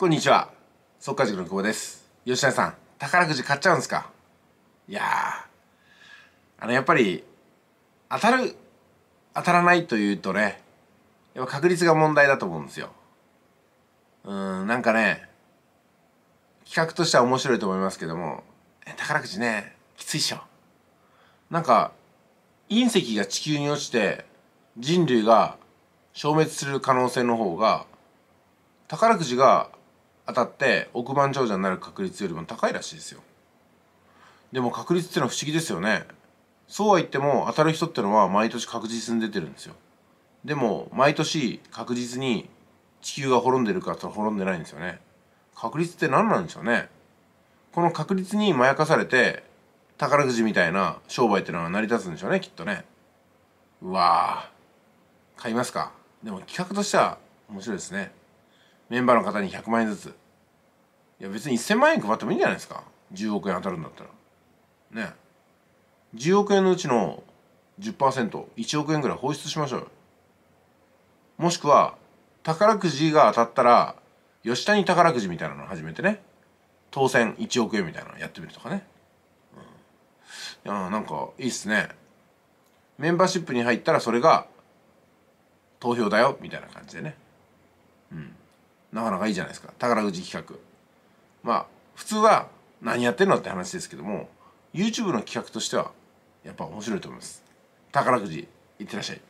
こんにちは速稼塾の久保です吉田さん宝くじ買っちゃうんですかいやあのやっぱり当たる当たらないというとねやっぱ確率が問題だと思うんですようんなんかね企画としては面白いと思いますけども宝くじねきついっしょなんか隕石が地球に落ちて人類が消滅する可能性の方が宝くじが当たって億万長者になる確率よりも高いらしいですよでも確率ってのは不思議ですよねそうは言っても当たる人ってのは毎年確実に出てるんですよでも毎年確実に地球が滅んでるかと滅んでないんですよね確率って何なんでしょうねこの確率にまやかされて宝くじみたいな商売ってのは成り立つんでしょうねきっとねうわー買いますかでも企画としては面白いですねメンバーの方に100万円ずついや別に1000万円配ってもいいんじゃないですか10億円当たるんだったらね10億円のうちの 10%1 億円ぐらい放出しましょうもしくは宝くじが当たったら吉谷宝くじみたいなの始めてね当選1億円みたいなのやってみるとかね、うん、いやなんかいいっすねメンバーシップに入ったらそれが投票だよみたいな感じでねうんなかなかいいじゃないですか宝くじ企画まあ普通は何やってんのって話ですけども YouTube の企画としてはやっぱ面白いと思います宝くじいってらっしゃい